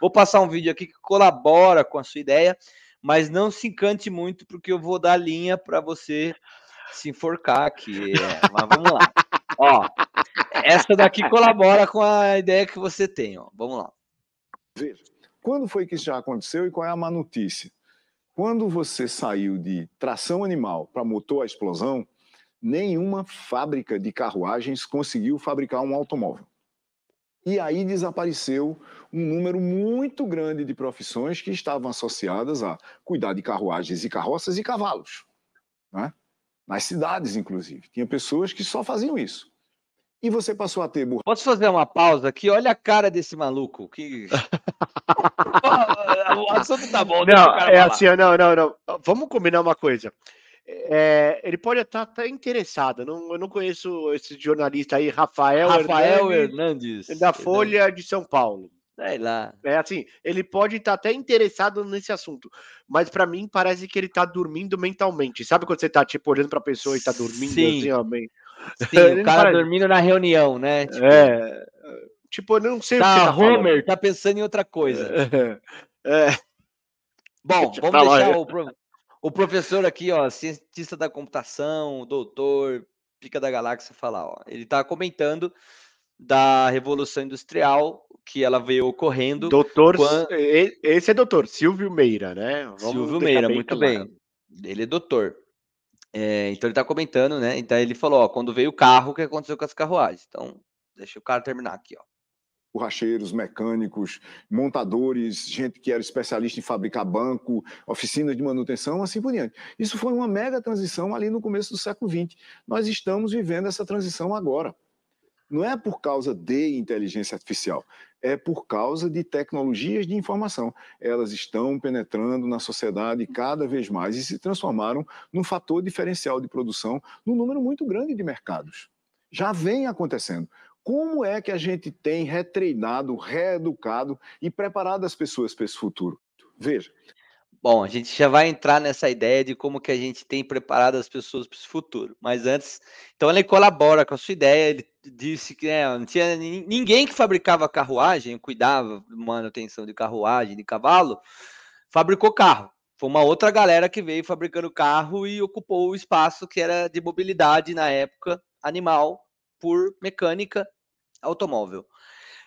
Vou passar um vídeo aqui que colabora com a sua ideia, mas não se encante muito, porque eu vou dar linha para você se enforcar aqui. É, mas vamos lá. Ó, essa daqui colabora com a ideia que você tem. Ó. Vamos lá. Veja, quando foi que isso já aconteceu e qual é a má notícia? Quando você saiu de tração animal para motor à explosão, nenhuma fábrica de carruagens conseguiu fabricar um automóvel. E aí desapareceu um número muito grande de profissões que estavam associadas a cuidar de carruagens e carroças e cavalos. Né? Nas cidades, inclusive. Tinha pessoas que só faziam isso. E você passou a ter burro. Posso fazer uma pausa aqui? Olha a cara desse maluco. Que... o assunto tá bom. Não, é falar. assim, não, não, não. Vamos combinar uma coisa. É, ele pode estar, até interessado. Não, eu não conheço esse jornalista aí, Rafael, Rafael Hernandes, Hernandes da Folha de São Paulo. Sei lá. É assim, ele pode estar até interessado nesse assunto, mas para mim parece que ele está dormindo mentalmente. Sabe quando você está tipo olhando para pessoa e está dormindo Sim. assim, ó, bem... Sim, o cara parece... dormindo na reunião, né? É, tipo... É. Tipo, eu não sei tá, o que tá Homer falando. tá pensando em outra coisa. É. é. Bom, vamos deixar o o professor aqui, ó, cientista da computação, doutor, pica da galáxia, falar, ó, ele está comentando da Revolução Industrial que ela veio ocorrendo. Doutor, quando... esse é doutor, Silvio Meira, né? Vamos Silvio Meira, bem muito bem. Ele é doutor. É, então ele está comentando, né? Então ele falou, ó, quando veio o carro, o que aconteceu com as carruagens? Então, deixa o cara terminar aqui, ó borracheiros, mecânicos, montadores, gente que era especialista em fabricar banco, oficinas de manutenção, assim por diante. Isso foi uma mega transição ali no começo do século XX. Nós estamos vivendo essa transição agora. Não é por causa de inteligência artificial, é por causa de tecnologias de informação. Elas estão penetrando na sociedade cada vez mais e se transformaram num fator diferencial de produção num número muito grande de mercados já vem acontecendo. Como é que a gente tem retreinado, reeducado e preparado as pessoas para esse futuro? Veja. Bom, a gente já vai entrar nessa ideia de como que a gente tem preparado as pessoas para esse futuro. Mas antes, então ele colabora com a sua ideia, ele disse que né, não tinha ninguém que fabricava carruagem, cuidava manutenção de carruagem, de cavalo, fabricou carro. Foi uma outra galera que veio fabricando carro e ocupou o espaço que era de mobilidade na época animal por mecânica automóvel.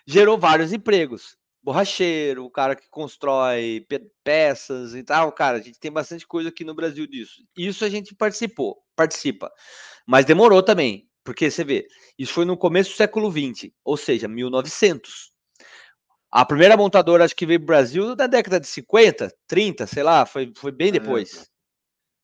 Gerou vários empregos. Borracheiro, o cara que constrói peças e tal. Cara, a gente tem bastante coisa aqui no Brasil disso. Isso a gente participou, participa. Mas demorou também, porque você vê, isso foi no começo do século XX, ou seja, 1900. A primeira montadora, acho que veio pro Brasil na década de 50, 30, sei lá, foi, foi bem depois.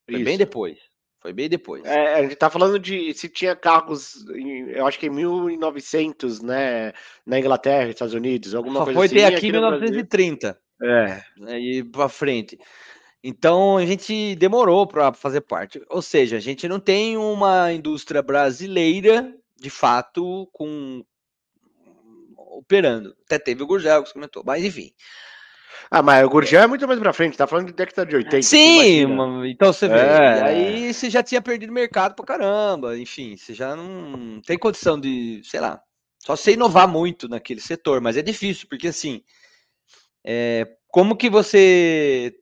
É. Foi bem depois. Foi bem depois. É, a gente tá falando de se tinha carros eu acho que é em 1900, né, na Inglaterra, Estados Unidos, alguma Só coisa foi assim. Foi ter aqui em 1930. É. Né, e para frente. Então a gente demorou para fazer parte. Ou seja, a gente não tem uma indústria brasileira, de fato, com operando. Até teve o Gurgel que comentou, mas enfim. Ah, mas o Gurgel é muito mais pra frente, tá falando de década de 80. Sim, você assim, então você vê. É. aí você já tinha perdido mercado pra caramba, enfim, você já não tem condição de, sei lá, só se inovar muito naquele setor, mas é difícil, porque assim, é, como que você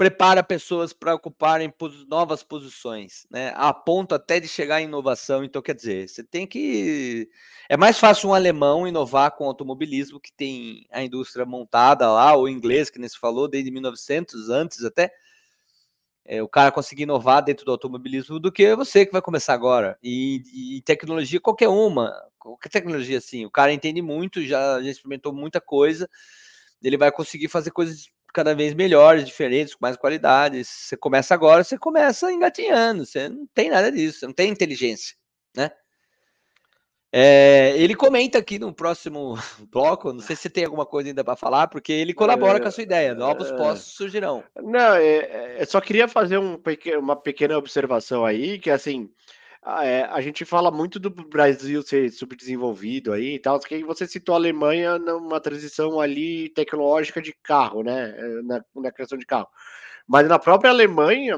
prepara pessoas para ocuparem novas posições, né? A ponto até de chegar em inovação. Então, quer dizer, você tem que. É mais fácil um alemão inovar com automobilismo, que tem a indústria montada lá, ou inglês, que nem se falou, desde 1900, antes até. É, o cara conseguir inovar dentro do automobilismo do que você que vai começar agora. E, e tecnologia, qualquer uma, qualquer tecnologia assim, o cara entende muito, já, já experimentou muita coisa, ele vai conseguir fazer coisas cada vez melhores, diferentes, com mais qualidades. Você começa agora, você começa engatinhando, você não tem nada disso, você não tem inteligência, né? É, ele comenta aqui no próximo bloco, não sei se tem alguma coisa ainda para falar, porque ele colabora é, com a sua ideia, novos é, postos surgirão. Não, é, é, eu só queria fazer um, uma pequena observação aí, que assim, ah, é, a gente fala muito do Brasil ser subdesenvolvido aí e tal, que você citou a Alemanha numa transição ali tecnológica de carro, né? Eh, na, na, criação de carro. Mas na própria Alemanha,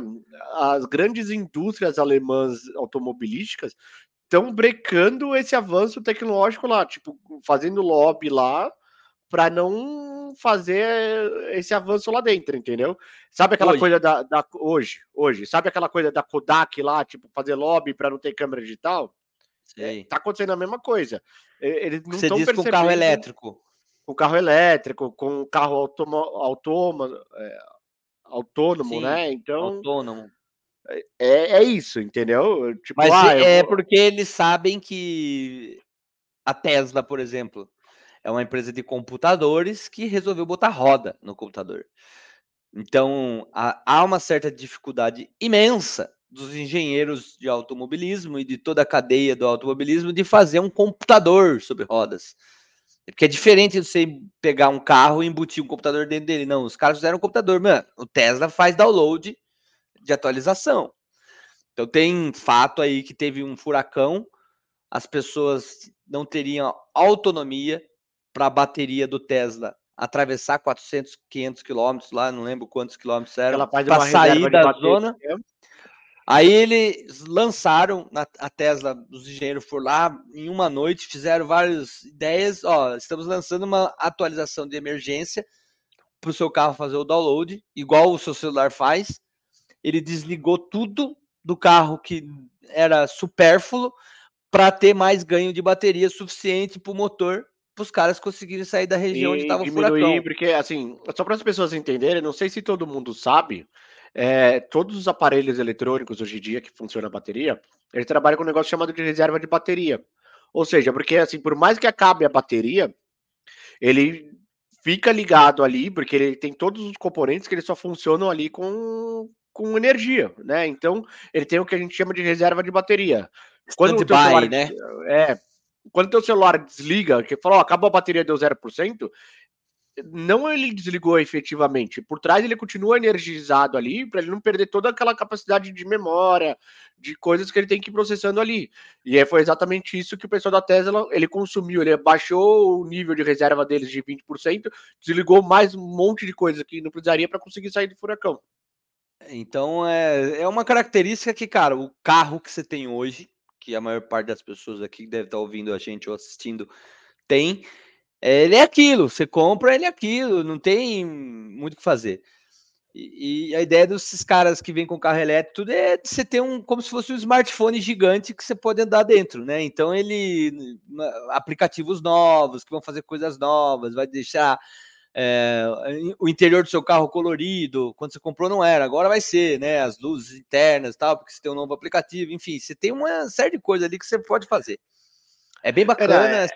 as grandes indústrias alemãs automobilísticas estão brecando esse avanço tecnológico lá, tipo, fazendo lobby lá para não fazer esse avanço lá dentro, entendeu? Sabe aquela hoje. coisa da, da, hoje, hoje, sabe aquela coisa da Kodak lá, tipo fazer lobby para não ter câmera digital? É, Sei. Tá acontecendo a mesma coisa. Eles não Você diz com carro elétrico. Com carro elétrico, com carro automa, automa, é, autônomo, Sim, né? Então. Autônomo. É, é, é isso, entendeu? Tipo, Mas ah, é porque eles sabem que a Tesla, por exemplo, é uma empresa de computadores que resolveu botar roda no computador. Então, há uma certa dificuldade imensa dos engenheiros de automobilismo e de toda a cadeia do automobilismo de fazer um computador sobre rodas. É porque é diferente de você pegar um carro e embutir um computador dentro dele. Não, os caras fizeram um computador. Mano, o Tesla faz download de atualização. Então tem fato aí que teve um furacão, as pessoas não teriam autonomia para a bateria do Tesla atravessar 400, 500 quilômetros lá, não lembro quantos quilômetros era, para sair da zona. Aí eles lançaram a Tesla, os engenheiros foram lá em uma noite, fizeram várias ideias. Ó, estamos lançando uma atualização de emergência para o seu carro fazer o download, igual o seu celular faz. Ele desligou tudo do carro que era supérfluo para ter mais ganho de bateria suficiente para o motor para os caras conseguirem sair da região e onde estava o furacão. Porque, assim, só para as pessoas entenderem, não sei se todo mundo sabe, é, todos os aparelhos eletrônicos hoje em dia que funciona a bateria, eles trabalham com um negócio chamado de reserva de bateria. Ou seja, porque, assim, por mais que acabe a bateria, ele fica ligado ali, porque ele tem todos os componentes que ele só funcionam ali com, com energia, né? Então, ele tem o que a gente chama de reserva de bateria. Quando o celular, né? É, quando teu celular desliga, que falou acabou a bateria, deu 0%, não ele desligou efetivamente. Por trás ele continua energizado ali para ele não perder toda aquela capacidade de memória, de coisas que ele tem que ir processando ali. E foi exatamente isso que o pessoal da Tesla ele consumiu. Ele baixou o nível de reserva deles de 20%, desligou mais um monte de coisa que não precisaria para conseguir sair do furacão. Então é, é uma característica que, cara, o carro que você tem hoje que a maior parte das pessoas aqui deve estar tá ouvindo a gente ou assistindo tem. Ele é aquilo, você compra, ele é aquilo, não tem muito o que fazer. E, e, a ideia desses caras que vêm com carro elétrico tudo é você ter um como se fosse um smartphone gigante que você pode andar dentro, né? Então ele aplicativos novos que vão fazer coisas novas, vai deixar é, o interior do seu carro colorido, quando você comprou não era, agora vai ser, né? As luzes internas tal, porque você tem um novo aplicativo, enfim, você tem uma série de coisas ali que você pode fazer. É bem bacana essa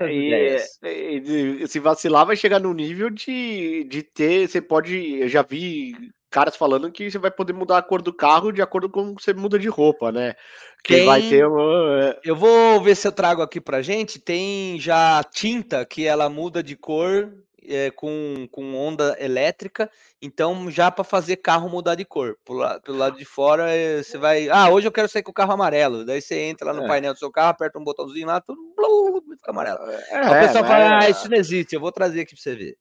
é, Se vacilar, vai chegar no nível de, de ter. Você pode. Eu já vi caras falando que você vai poder mudar a cor do carro de acordo com você muda de roupa, né? Que tem, vai ter. Uma... É. Eu vou ver se eu trago aqui pra gente. Tem já tinta que ela muda de cor é, com, com onda elétrica, então já para fazer carro mudar de cor. Pelo, pelo lado de fora, eh, você vai. Ah, hoje eu quero sair com o carro amarelo. Daí você entra lá no é. painel do seu carro, aperta um botãozinho lá, tudo blu, fica amarelo. É, o pessoal né, fala, ah, é. isso não existe, eu vou trazer aqui para você ver.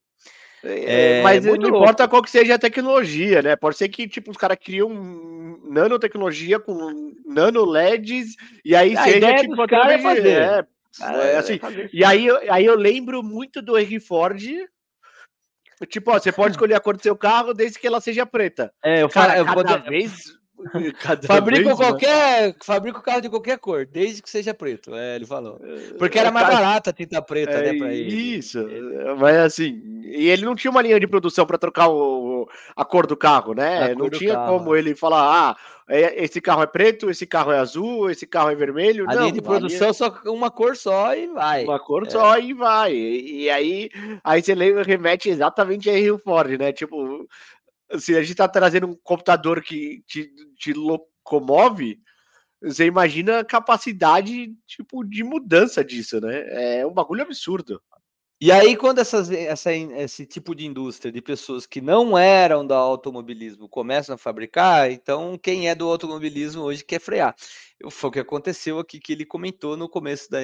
É, é mas é não louco. importa qual que seja a tecnologia, né? Pode ser que tipo os caras criam nanotecnologia com nano LEDs e aí a seja tipo cara é fazer. É, assim, é fazer. E aí, aí eu lembro muito do Henry Ford Tipo, ó, você pode escolher a cor do seu carro desde que ela seja preta. É, eu falo, cada vez. Cada fabrico vez, qualquer. Né? Fabrico carro de qualquer cor, desde que seja preto. É, ele falou. É, Porque é era mais barata a tinta preta, né, é, né? Pra ele. Isso. Ele... Mas assim. E ele não tinha uma linha de produção para trocar o, a cor do carro, né? não tinha carro, como é. ele falar, ah é, esse carro é preto, esse carro é azul, esse carro é vermelho. A não, linha de produção linha... É só uma cor só e vai. Uma cor é. só e vai. E, aí, aí você lembra, remete exatamente a Rio Ford, né? Tipo, se a gente tá trazendo um computador que te, te locomove, você imagina a capacidade tipo, de mudança disso, né? É um bagulho absurdo. E aí, quando essas, essa, esse tipo de indústria de pessoas que não eram do automobilismo começam a fabricar, então quem é do automobilismo hoje quer frear. Foi o que aconteceu aqui que ele comentou no começo da,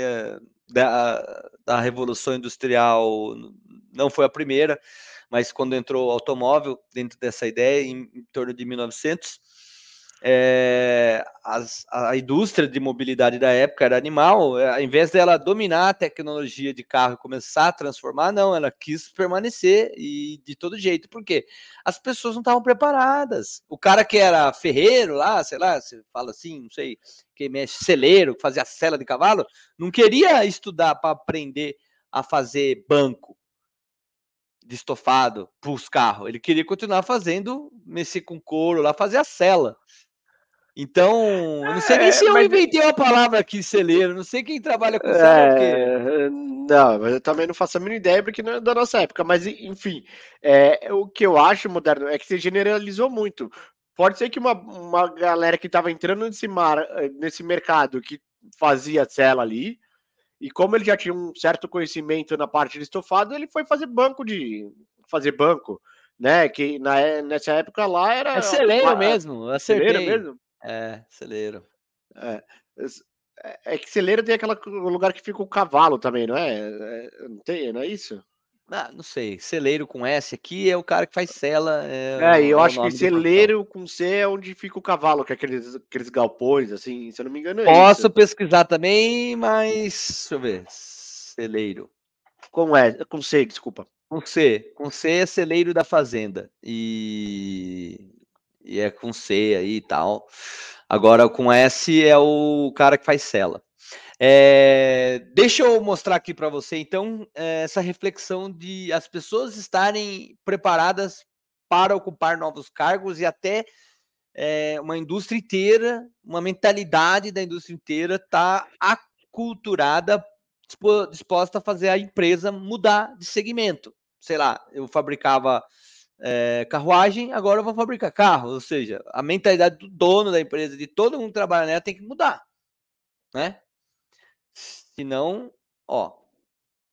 da, da Revolução Industrial, não foi a primeira, mas quando entrou o automóvel dentro dessa ideia, em, em torno de 1900, é, as, a indústria de mobilidade da época era animal, é, ao invés dela dominar a tecnologia de carro e começar a transformar, não, ela quis permanecer e de todo jeito, porque as pessoas não estavam preparadas. O cara que era ferreiro lá, sei lá, você fala assim, não sei, que mexe celeiro, que fazia cela de cavalo, não queria estudar para aprender a fazer banco de estofado para os carros, ele queria continuar fazendo, mexer com couro lá, fazer a cela. Então, eu não sei nem é, se eu mas... inventei uma palavra aqui, celeiro. Não sei quem trabalha com é... Não, mas eu também não faço a mínima ideia porque não é da nossa época. Mas, enfim, é, o que eu acho moderno é que você generalizou muito. Pode ser que uma, uma galera que estava entrando nesse, mar, eh, nesse mercado que fazia cela ali, e como ele já tinha um certo conhecimento na parte de estofado, ele foi fazer banco de. fazer banco né? Que na, nessa época lá era. É mesmo, é acertei. mesmo. É, celeiro. É, é, é que celeiro tem aquele lugar que fica o cavalo também, não é? é não, tem, não é isso? Ah, não sei, celeiro com S aqui é o cara que faz cela. É, é eu é acho que celeiro com C é onde fica o cavalo, que é aqueles, aqueles galpões, assim, se eu não me engano. É Posso isso. pesquisar também, mas. Deixa eu ver. Celeiro. Com é, com C, desculpa. Com C. Com C é celeiro da fazenda. E e é com C aí e tal. Agora com S é o cara que faz cela. É, deixa eu mostrar aqui para você, então, eh, essa reflexão de as pessoas estarem preparadas para ocupar novos cargos e até é, uma indústria inteira, uma mentalidade da indústria inteira está aculturada, disposta a fazer a empresa mudar de segmento. Sei lá, eu fabricava é, carruagem, agora eu vou fabricar carro. Ou seja, a mentalidade do dono da empresa, de todo mundo que trabalha nela, tem que mudar. Né? Senão, ó.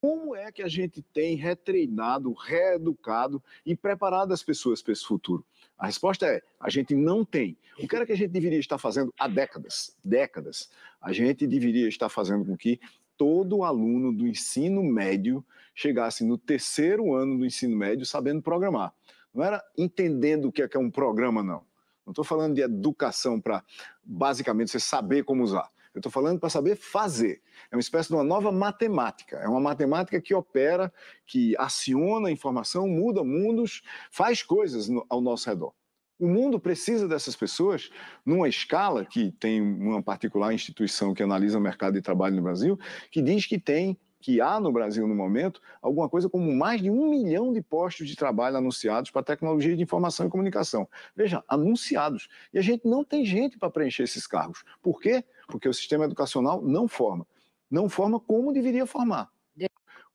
Como é que a gente tem retreinado, reeducado e preparado as pessoas para esse futuro? A resposta é: a gente não tem. O que era que a gente deveria estar fazendo há décadas? Décadas. A gente deveria estar fazendo com que todo aluno do ensino médio chegasse no terceiro ano do ensino médio sabendo programar. Não era entendendo o que é, que é um programa, não. Não estou falando de educação para basicamente você saber como usar. Eu estou falando para saber fazer. É uma espécie de uma nova matemática. É uma matemática que opera, que aciona a informação, muda mundos, faz coisas no, ao nosso redor. O mundo precisa dessas pessoas numa escala que tem uma particular instituição que analisa o mercado de trabalho no Brasil, que diz que tem que há no Brasil no momento alguma coisa como mais de um milhão de postos de trabalho anunciados para tecnologia de informação e comunicação. Veja, anunciados. E a gente não tem gente para preencher esses cargos. Por quê? Porque o sistema educacional não forma. Não forma como deveria formar.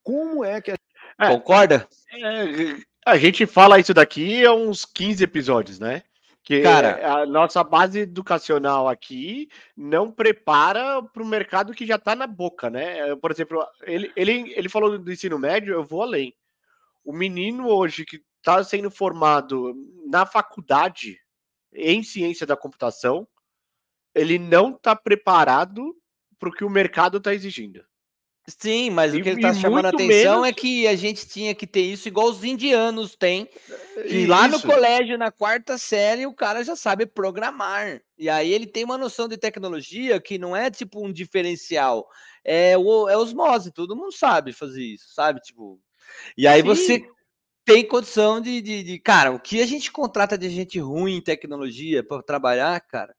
Como é que a... é, Concorda? É, a gente fala isso daqui há uns 15 episódios, né? Que Cara, a nossa base educacional aqui não prepara para o mercado que já está na boca, né? É, por exemplo, ele, ele, ele falou do ensino médio, eu vou além. O menino hoje que está sendo formado na faculdade em ciência da computação, ele não está preparado para o que o mercado está exigindo. Sim, mas e, o que ele está chamando a atenção menos... é que a gente tinha que ter isso igual os indianos têm. Eh, e lá no colégio, na quarta série, o cara já sabe programar. E aí ele tem uma noção de tecnologia que não é tipo um diferencial. É, o, é osmose, todo mundo sabe fazer isso, sabe? Tipo. E aí Sim. você tem condição de, de, de. Cara, o que a gente contrata de gente ruim em tecnologia para trabalhar, cara?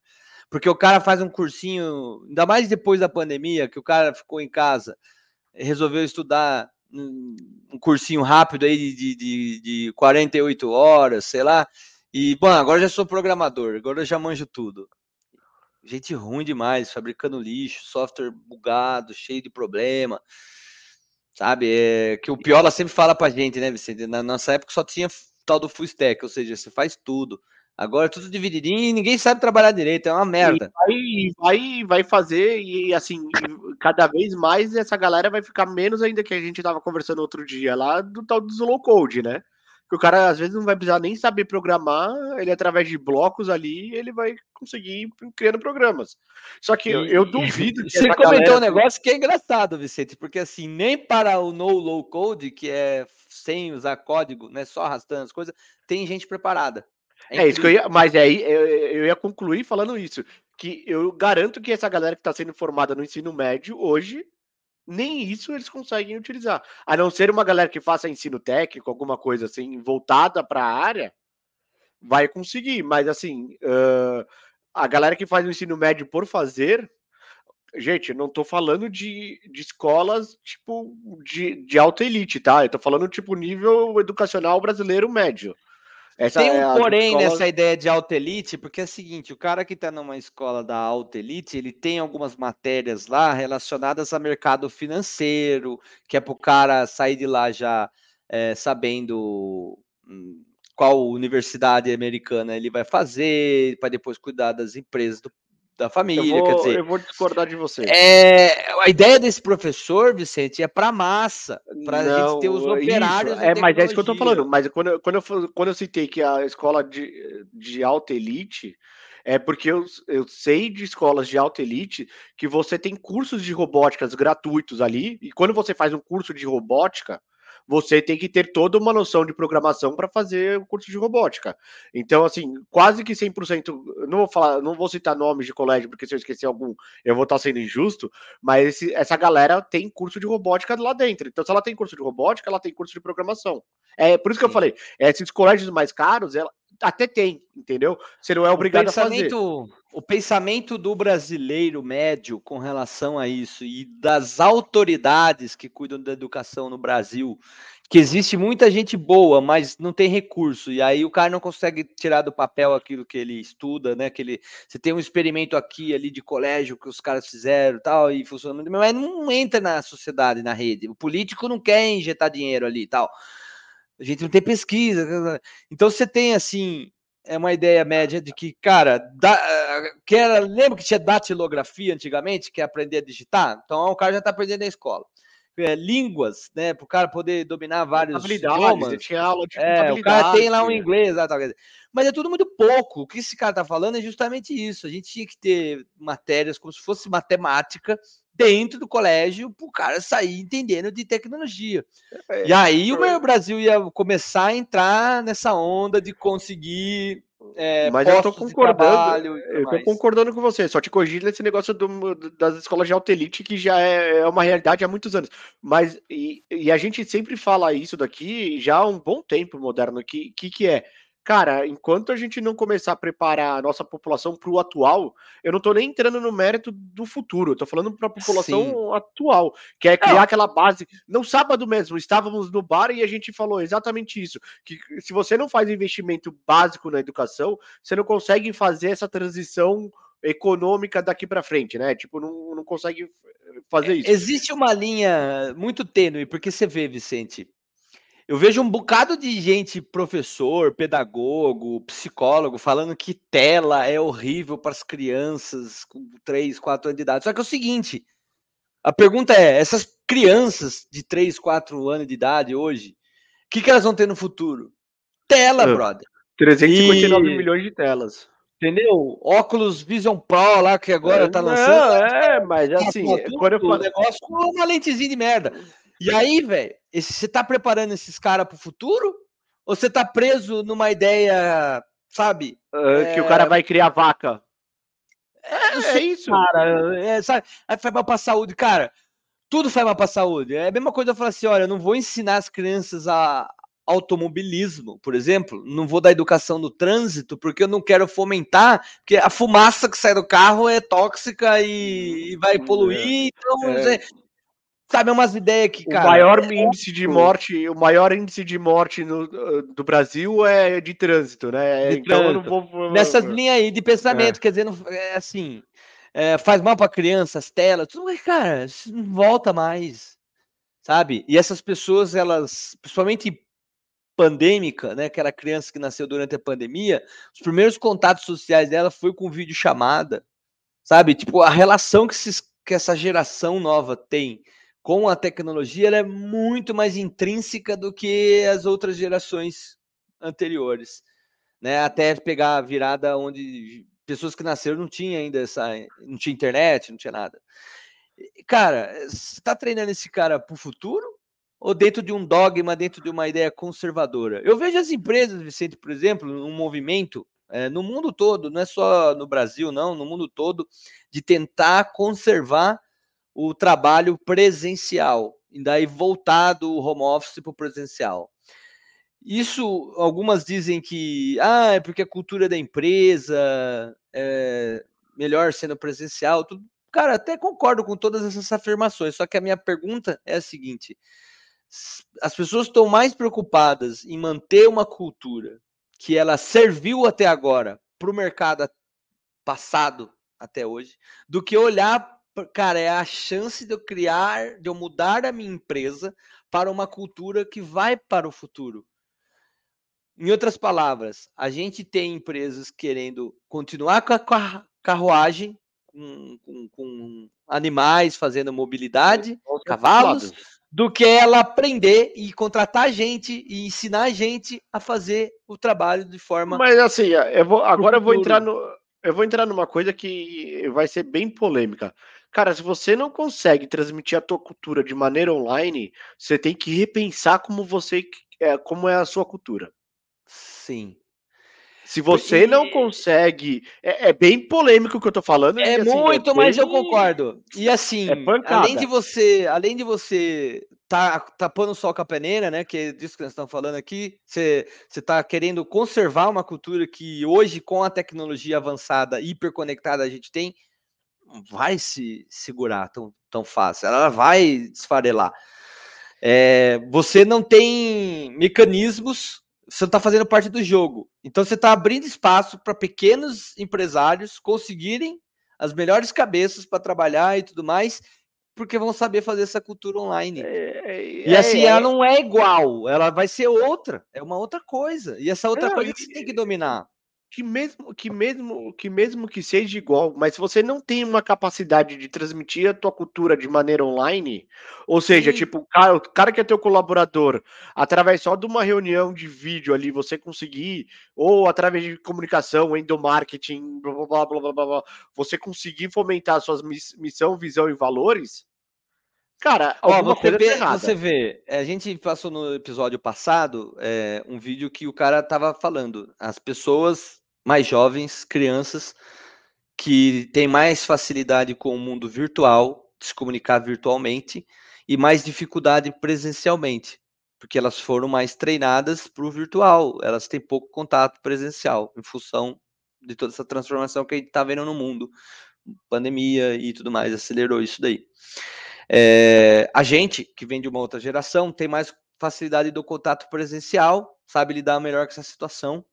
Porque o cara faz um cursinho, ainda mais depois da pandemia, que o cara ficou em casa, resolveu estudar um cursinho rápido aí de, de, de 48 horas, sei lá. E, bom, agora já sou programador, agora já manjo tudo. Gente ruim demais, fabricando lixo, software bugado, cheio de problema. Sabe? É, que o Piola sempre fala pra gente, né, Vicente? Na nossa época só tinha tal do full stack, ou seja, você faz tudo. Agora é tudo divididinho e ninguém sabe trabalhar direito, é uma merda. E vai, vai, vai fazer, e assim, cada vez mais essa galera vai ficar menos ainda que a gente tava conversando outro dia lá do tal do low code, né? Que o cara às vezes não vai precisar nem saber programar, ele através de blocos ali, ele vai conseguir criando programas. Só que eu, eu duvido que. Você comentou galera... um negócio que é engraçado, Vicente, porque assim, nem para o no low code, que é sem usar código, né? Só arrastando as coisas, tem gente preparada. É, é isso que eu ia, mas aí eu ia concluir falando isso, que eu garanto que essa galera que está sendo formada no ensino médio hoje nem isso eles conseguem utilizar. A não ser uma galera que faça ensino técnico, alguma coisa assim, voltada para a área, vai conseguir. Mas, assim, uh, a galera que faz o ensino médio por fazer. Gente, eu não estou falando de, de escolas, tipo, de, de alta elite, tá? Eu tô falando, tipo, nível educacional brasileiro médio. Essa Tem um é porém escola... nessa ideia de alta elite, porque é o seguinte, o cara que está numa escola da alta elite, ele tem algumas matérias lá relacionadas a mercado financeiro, que é para o cara sair de lá já é, sabendo hum, qual universidade americana ele vai fazer, para depois cuidar das empresas do da família. Vou, quer dizer, eu vou discordar de você. É, a ideia desse professor, Vicente, é para massa, para a gente ter os operários. É, mas é isso que eu estou falando. Mas quando, eu, quando, eu, quando eu citei que a escola de, de alta elite. É porque eu, eu sei de escolas de alta elite que você tem cursos de robóticas gratuitos ali, e quando você faz um curso de robótica, você tem que ter toda uma noção de programação para fazer o curso de robótica. Então, assim, quase que 100%, não vou falar, não vou citar nomes de colégio, porque se eu esquecer algum, eu vou estar tá sendo injusto, mas esse, essa galera tem curso de robótica lá dentro. Então, se ela tem curso de robótica, ela tem curso de programação. É por isso que Sim. eu falei, esses colégios mais caros, ela, até tem, entendeu? Você não é obrigado a fazer. O pensamento do brasileiro médio com relação a isso e das autoridades que cuidam da educação no Brasil, que existe muita gente boa, mas não tem recurso, e aí o cara não consegue tirar do papel aquilo que ele estuda, né? Que ele, você tem um experimento aqui ali de colégio que os caras fizeram tal, e funciona, mas não entra na sociedade, na rede. O político não quer injetar dinheiro ali e tal. A gente não tem pesquisa. Né, né. Então você tem assim, é uma ideia média de que, cara, da, eh, que era, lembra que tinha datilografia antigamente, que é aprender a digitar? Então o cara já está aprendendo na escola é, línguas, né? Para o cara poder dominar vários idiomas. Tinha aula de é, o cara tem lá um né? inglês, lá, mas é tudo muito pouco. O que esse cara está falando é justamente isso. A gente tinha que ter matérias como se fosse matemática dentro do colégio para o cara sair entendendo de tecnologia. É, é e aí é. o Brasil ia começar a entrar nessa onda de conseguir é, Mas eu tô concordando. Eu tô concordando com você. Só te corrigindo nesse negócio do, das escolas de alta elite, que já é, é uma realidade há muitos anos. Mas, e, e, a gente sempre fala isso daqui já há um bom tempo moderno. Que que, que é? cara, enquanto a gente não começar a preparar a nossa população para o atual, eu não estou nem entrando no mérito do futuro, estou falando para a população Sim. atual, que é, é criar é. aquela base. Não sábado mesmo, estávamos no bar e a gente falou exatamente isso, que se você não faz investimento básico na educação, você não consegue fazer essa transição econômica daqui para frente, né? Tipo, não, não consegue eh, fazer é, isso. Existe uma linha muito tênue, porque você vê, Vicente, eu vejo um bocado de gente, professor, pedagogo, psicólogo, falando que tela é horrível para as crianças com 3, 4 anos de idade. Só que é o seguinte: a pergunta é: essas crianças de 3, 4 anos de idade hoje, o que, que elas vão ter no futuro? Tela, é, brother. 359 e... milhões de telas. Entendeu? Óculos Vision Pro lá que agora é, tá lançando. Não, é, mas tá assim, quando eu falo. O negócio é uma lentezinha de merda. E aí, velho, você tá preparando esses caras pro futuro? Ou você tá preso numa ideia, sabe? Uh, que é... o cara é, vai criar vaca. É, é isso. Cara, é, sabe? Aí faz mal pra saúde, cara. Tudo faz mal pra saúde. É a mesma coisa eu falar assim: olha, eu não vou ensinar as crianças a automobilismo, por exemplo, não vou dar educação no trânsito, porque eu não quero fomentar, porque a fumaça que sai do carro é tóxica e, e vai hum, poluir, é. então é. é Sabe, é umas ideias que, cara. O maior é índice óbvio. de morte, o maior índice de morte no, eh, do Brasil é de trânsito, né? De então trânsito. eu não vou. Nessas linhas aí de pensamento, é. quer dizer, é assim. É, faz mal para crianças, telas, tudo, mas, cara, não volta mais. Sabe? E essas pessoas, elas, principalmente pandêmica, né? Aquela criança que nasceu durante a pandemia, os primeiros contatos sociais dela foi com vídeo chamada. Sabe? Tipo, a relação que, esses, que essa geração nova tem com a tecnologia, ela é muito mais intrínseca do que as outras gerações anteriores. Né? Até pegar a virada onde pessoas que nasceram não tinha ainda essa. não tinha internet, não tinha nada. Cara, você está treinando esse cara para o futuro ou dentro de um dogma, dentro de uma ideia conservadora? Eu vejo as empresas, Vicente, por exemplo, um movimento é, no mundo todo, não é só no Brasil, não, no mundo todo, de tentar conservar o trabalho presencial, e daí voltar do home office para o presencial. Isso, algumas dizem que ah, é porque a cultura da empresa é melhor sendo presencial. Tudo. Cara, até concordo com todas essas afirmações, só que a minha pergunta é a seguinte: as pessoas estão mais preocupadas em manter uma cultura que ela serviu até agora para o mercado passado até hoje, do que olhar cara, é a chance de eu criar, de eu mudar a minha empresa para uma cultura que vai para o futuro. Em outras palavras, a gente tem empresas querendo continuar com a carruagem, com, com, com animais fazendo mobilidade, cavalos, do que ela aprender e contratar gente e ensinar a gente a fazer o trabalho de forma. Mas assim, é, eu vou, agora eu vou entrar no eu vou entrar numa coisa que vai ser bem polêmica. Cara, se você não consegue transmitir a tua cultura de maneira online, você tem que repensar como você é, como é a sua cultura. Sim. Se você e... não consegue. É, é, bem polêmico o que eu tô falando. É assim, muito, é bem... mas eu concordo. E assim, é além de você. Além de você tá tapando tá o sol com a peneira, né? Que é disso que nós estamos falando aqui. Você está querendo conservar uma cultura que hoje, com a tecnologia avançada, hiperconectada, a gente tem, vai se segurar tão, tão fácil. Ela vai desfarelar. É, você não tem mecanismos você está fazendo parte do jogo. Então você está abrindo espaço para pequenos empresários conseguirem as melhores cabeças para trabalhar e tudo mais, porque vão saber fazer essa cultura online. É, é, e assim, é, ela não é igual, ela vai ser outra, é uma outra coisa. E essa outra coisa que você tem que dominar que mesmo que mesmo que mesmo que seja igual, mas se você não tem uma capacidade de transmitir a tua cultura de maneira online, ou seja, Sim. tipo, o cara, o cara que é teu colaborador, através só de uma reunião de vídeo ali você conseguir ou através de comunicação, endomarketing, blá blá blá blá blá, blá você conseguir fomentar suas missão, visão e valores, Cara, Ó, tá você, vê, você eh, vê, a gente passou no episódio passado é, um vídeo que o cara tava falando. As pessoas mais jovens, crianças que têm mais facilidade com o mundo virtual, de se comunicar virtualmente, e mais dificuldade presencialmente, porque elas foram mais treinadas para o virtual, elas têm pouco contato presencial, em função de toda essa transformação que a gente está vendo no mundo, pandemia e tudo mais, acelerou isso daí. É, a gente, que vem de uma outra geração, tem mais facilidade do contato presencial, sabe lidar melhor com essa situação,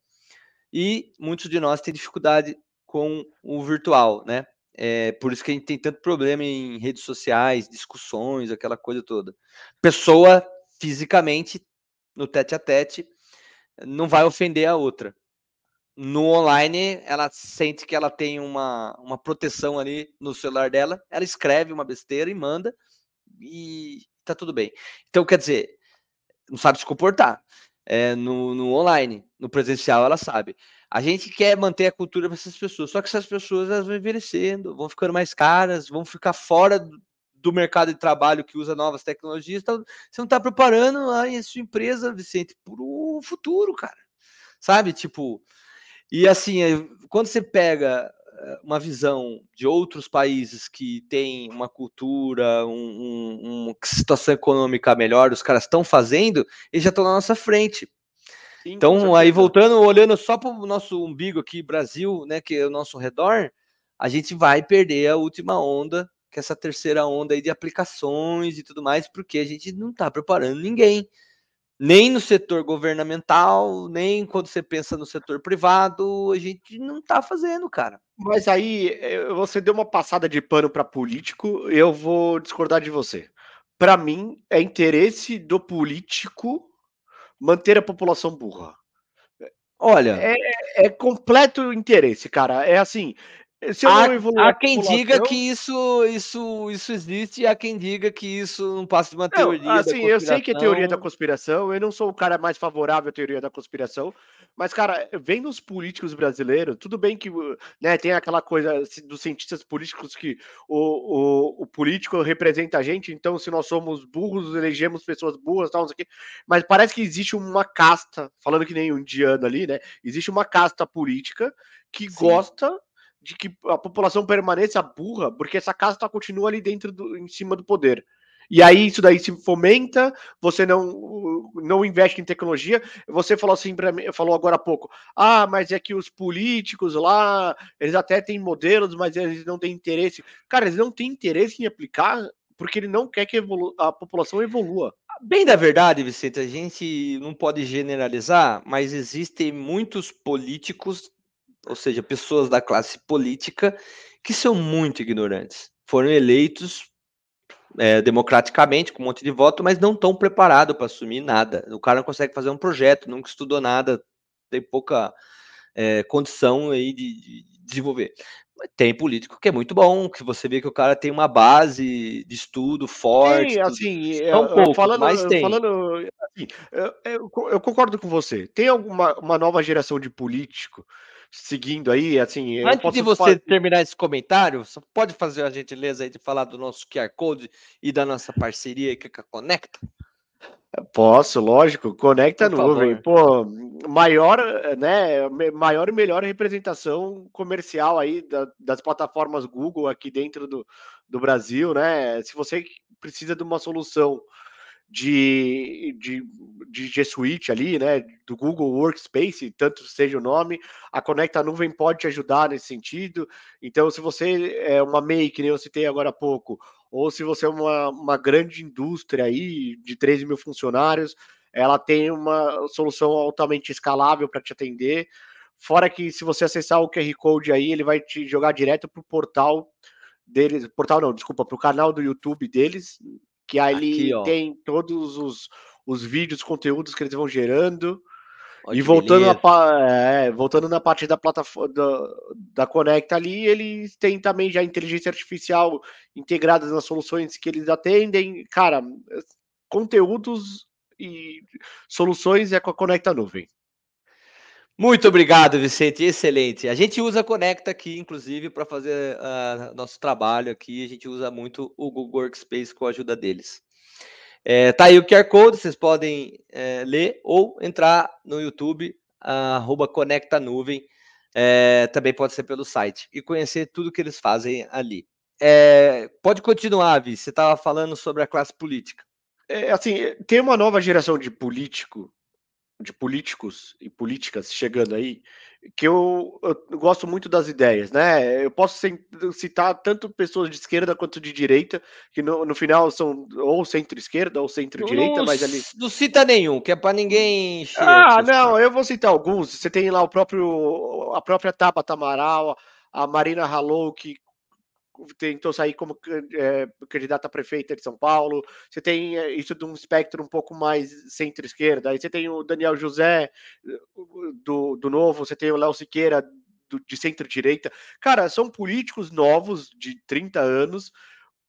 e muitos de nós têm dificuldade com o virtual, né? É por isso que a gente tem tanto problema em redes sociais, discussões, aquela coisa toda. Pessoa fisicamente, no tete a tete, não vai ofender a outra. No online, ela sente que ela tem uma, uma proteção ali no celular dela, ela escreve uma besteira e manda, e tá tudo bem. Então, quer dizer, não sabe se comportar é, no, no, online, no presencial, ela sabe. A gente quer manter a cultura para essas pessoas, só que essas pessoas elas vão envelhecendo, vão ficando mais caras, vão ficar fora do, do mercado de trabalho que usa novas tecnologias. Então, você não está preparando a sua empresa, Vicente, para o futuro, cara. Sabe? Tipo, e assim, quando você pega eh, uma visão de outros países que têm uma cultura, um, um, uma situação econômica melhor, os caras estão fazendo, eles já estão na nossa frente. Sim, então, aí voltando, olhando só para o nosso umbigo aqui, Brasil, né, que é o nosso redor, a gente vai perder a última onda, que é essa terceira onda aí de aplicações e tudo mais, porque a gente não está preparando ninguém nem no setor governamental, nem quando você pensa no setor privado, a gente não está fazendo, cara. Mas aí eh, você deu uma passada de pano para político, eu vou discordar de você. Para mim, é interesse do político manter a população burra. Olha. É, é completo interesse, cara. É assim, há, há quem diga que isso, isso, isso existe e há quem diga que isso não passa de uma teoria. assim, eu sei que é teoria da conspiração, eu não sou o cara mais favorável à teoria da conspiração, mas, cara, vendo os políticos brasileiros, tudo bem que né, tem aquela coisa assim dos cientistas políticos que o, o, o político representa a gente, então se nós somos burros, elegemos pessoas burras, tal, não sei o quê, mas parece que existe uma casta, falando que nem um indiano ali, né? Existe uma casta política que Sim. gosta de que a população permaneça burra, porque essa casa tá, continua ali dentro, do, em cima do poder. E aí isso daí se fomenta, você não uh, não investe em tecnologia. Você falou assim para mim, falou agora há pouco. Ah, mas é que os políticos lá, eles até têm modelos, mas eles não têm interesse. Cara, eles não têm interesse em aplicar porque ele não quer que a população evolua. Bem da verdade, Vicente, a gente não pode generalizar, mas existem muitos políticos ou seja, pessoas da classe política que são muito ignorantes. Foram eleitos é, democraticamente, com um monte de voto, mas não estão preparados para assumir nada. O cara não consegue fazer um projeto, nunca estudou nada, tem pouca é, condição aí de, de desenvolver. tem político que é muito bom, que você vê que o cara tem uma base de estudo forte. Sim, assim, é um pouco, falando, mas tem. Falando, assim, eu, eu, concordo com você. Tem alguma uma nova geração de político seguindo aí, assim. Antes de você falar... terminar esse comentário, pode fazer a gentileza aí de falar do nosso QR Code e da nossa parceria que a Conecta? Posso, lógico, conecta Por nuvem. Favor. Pô, maior, né, maior e melhor representação comercial aí da, das plataformas Google aqui dentro do, do Brasil, né? Se você precisa de uma solução de, de, de G Suite ali, né, do Google Workspace, tanto seja o nome, a Conecta Nuvem pode te ajudar nesse sentido. Então, se você é uma MEI, que nem eu citei agora há pouco, ou se você é uma, uma grande indústria aí de 13 mil funcionários, ela tem uma solução altamente escalável para te atender. Fora que se você acessar o QR Code aí, ele vai te jogar direto para o portal deles, portal não, desculpa, para o canal do YouTube deles, que ali Aqui, tem todos os, os vídeos, conteúdos que eles vão gerando. Olha e voltando, é, voltando na parte da plataforma da, da Conecta ali, eles têm também já inteligência artificial integrada nas soluções que eles atendem. Cara, conteúdos e soluções é com a Conecta Nuvem. Muito obrigado, Vicente. Excelente. A gente usa Conecta aqui, inclusive, para fazer uh, nosso trabalho aqui. A gente usa muito o Google Workspace com a ajuda deles. É, tá aí o QR Code, vocês podem é, ler ou entrar no YouTube, arroba Conecta Nuvem. É, também pode ser pelo site e conhecer tudo que eles fazem ali. É, pode continuar, Vi. Você estava falando sobre a classe política. É, assim, tem uma nova geração de político de políticos e políticas chegando aí, que eu, eu, gosto muito das ideias, né? Eu posso citar tanto pessoas de esquerda quanto de direita, que no, no final são ou centro-esquerda ou centro-direita, mas ali. Não cita nenhum, que é para ninguém. Ah, não, eu vou citar alguns. Você tem lá o próprio, a própria Tabata Amaral, a Marina Halou, que tentou sair tá como é, candidata a prefeita de São Paulo, você tem é, isso de um espectro um pouco mais centro-esquerda, aí você tem o Daniel José eh, do, do Novo, você tem o Léo Siqueira do, de centro-direita. Cara, são políticos novos de 30 anos,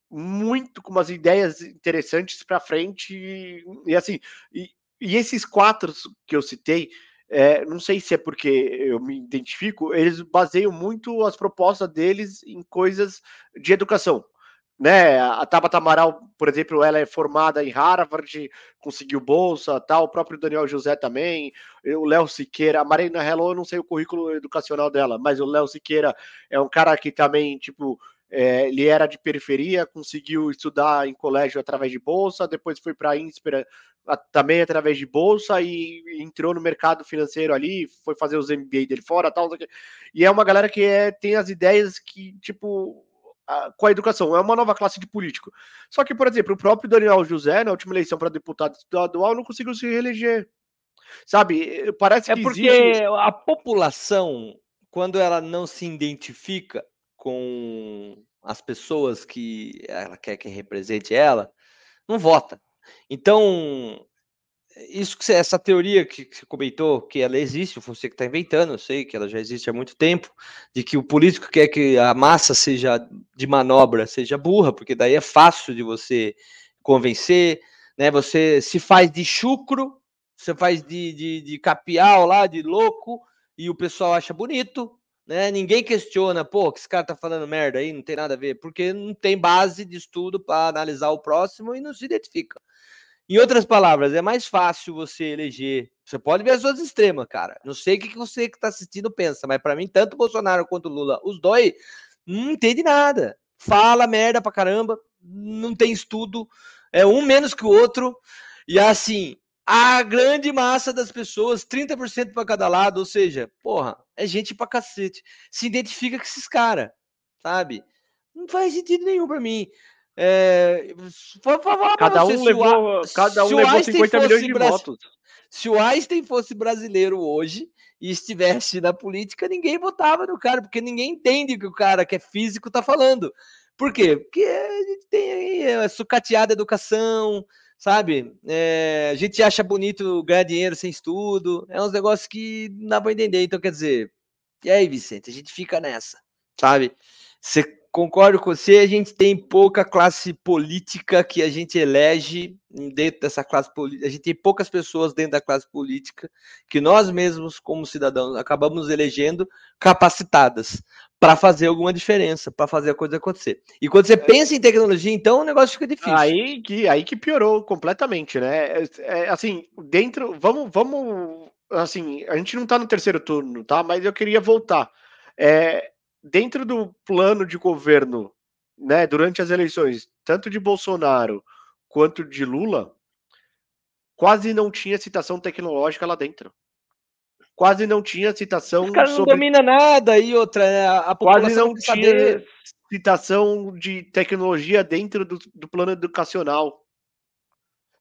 muito com umas ideias interessantes para frente e, e assim, e, e esses quatro que eu citei, é, não sei se é porque eu me identifico, eles baseiam muito as propostas deles em coisas de educação. Né? A Tabata Amaral, por exemplo, ela é formada em Harvard, conseguiu bolsa, tal. O próprio Daniel José também, eh, o Léo Siqueira, a Marina Hello, eu não sei o currículo educacional dela, mas o Léo Siqueira é um cara que também, tipo, é, ele era de periferia, conseguiu estudar em colégio através de bolsa, depois foi para a Inspira também através de bolsa e entrou no mercado financeiro ali, foi fazer os MBA dele fora, tal, tal, e é uma galera que é, tem as ideias que, tipo, a, com a educação, é uma nova classe de político. Só que, por exemplo, o próprio Daniel José, na última eleição para deputado estadual, não conseguiu se reeleger. Sabe, eh, parece é que porque existe... a população, quando ela não se identifica com as pessoas que ela quer que represente ela, não vota. Então, isso que essa teoria que você comentou, que ela existe, você que está inventando, eu sei que ela já existe há muito tempo, de que o político quer que a massa seja de manobra, seja burra, porque daí é fácil de você convencer, né? Você se faz de chucro, você faz de, de, de capial lá, de louco, e o pessoal acha bonito, né? Ninguém questiona, pô, que esse cara tá falando merda aí, não tem nada a ver, porque não tem base de estudo para analisar o próximo e não se identifica. Em outras palavras, é mais fácil você eleger. Você pode ver as duas extremas, cara. Não sei o que você que está assistindo pensa, mas para mim, tanto Bolsonaro quanto Lula, os dois não entendem nada. Fala merda pra caramba, não tem estudo, é um menos que o outro. E assim, a grande massa das pessoas, 30% para cada lado, ou seja, porra, é gente para cacete. Se identifica com esses caras, sabe? Não faz sentido nenhum para mim. É, pra, pra cada, você, um levou, a, cada um levou 50 milhões de Bras... votos. Se o Einstein fosse brasileiro hoje e estivesse na política, ninguém votava no cara, porque ninguém entende o que o cara que é físico tá falando. Por quê? Porque a gente tem aí, é a sucateada educação, sabe? É, a gente acha bonito ganhar dinheiro sem estudo, é uns negócios que não dá pra entender. Então, quer dizer, e aí, Vicente, a gente fica nessa, sabe? Você concordo com você, a gente tem pouca classe política que a gente elege dentro dessa classe política. A gente tem poucas pessoas dentro da classe política que nós mesmos, como cidadãos, acabamos elegendo capacitadas para fazer alguma diferença, para fazer a coisa acontecer. E quando você pensa em tecnologia, então o negócio fica difícil. Aí que, aí que piorou completamente, né? É, é assim, dentro. Vamos, vamos. Assim, a gente não está no terceiro turno, tá? Mas eu queria voltar. É, dentro do plano de governo, né, durante as eleições, tanto de Bolsonaro quanto de Lula, quase não tinha citação tecnológica lá dentro. Quase não tinha citação. Os caras não sobre... domina nada e outra, né? a população quase não tinha saber... citação de tecnologia dentro do, do plano educacional.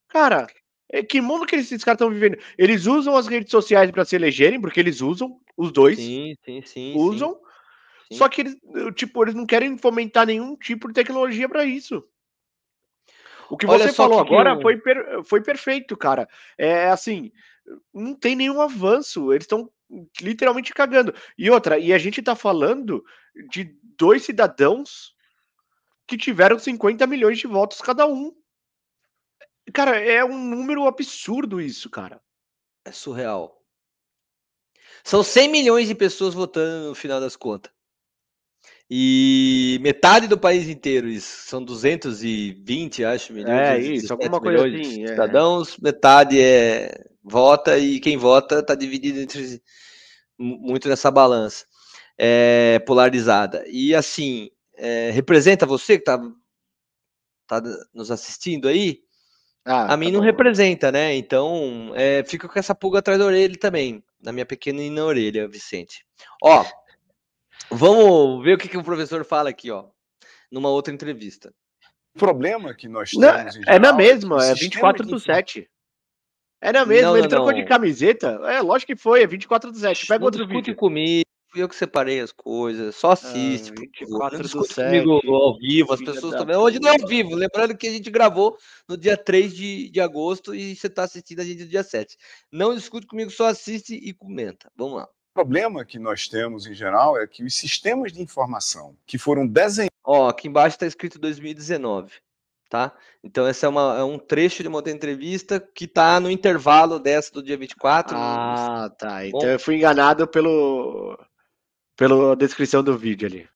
Cara, é, que mundo que esses caras estão vivendo? Eles usam as redes sociais para se elegerem, porque eles usam, os dois. Sim, sim, sim. Usam. Sim. Sim. Só que eles, tipo, eles não querem fomentar nenhum tipo de tecnologia para isso. O que você falou que agora foi, per... foi perfeito, cara. É assim, não tem nenhum avanço. Eles estão literalmente cagando. E outra, e a gente tá falando de dois cidadãos que tiveram 50 milhões de votos cada um. Cara, é um número absurdo isso, cara. É surreal. São 100 milhões de pessoas votando no final das contas. E metade do país inteiro, isso são 220, acho, milhões. É isso, alguma coisa assim, é. cidadãos, é. metade é vota e quem vota está dividido entre muito nessa balança é, polarizada. E assim, é, representa você que está tá, tá nos assistindo aí? Ah, a mim tá não bom. representa, né? Então, é, fica com essa pulga atrás da orelha também, na minha pequenina orelha, Vicente. Ó, Vamos ver o que, que o professor fala aqui, ó, numa outra entrevista. O problema que nós temos. Não, geral, é na mesma, é 24 é do 7. É na mesma, não, ele não, trocou de camiseta. É, lógico que foi, é 24 do 7. Pega não outro vídeo. comigo, fui eu que separei as coisas, só ah, assiste. Ah, 24 não 7. comigo ao vivo, as pessoas também. Hoje não é ao vivo, lembrando que a gente gravou no dia 3 de, de agosto e você está assistindo a gente no dia 7. Não discute comigo, só assiste e comenta. Vamos lá problema que nós temos em geral é que os sistemas de informação que foram desenhados. Ó, aqui embaixo está escrito 2019, tá? Então, esse é, uma, é um trecho de uma outra entrevista que está no intervalo dessa do dia 24. Ah, tá. Então, Bom, eu fui enganado pelo pela descrição do vídeo ali.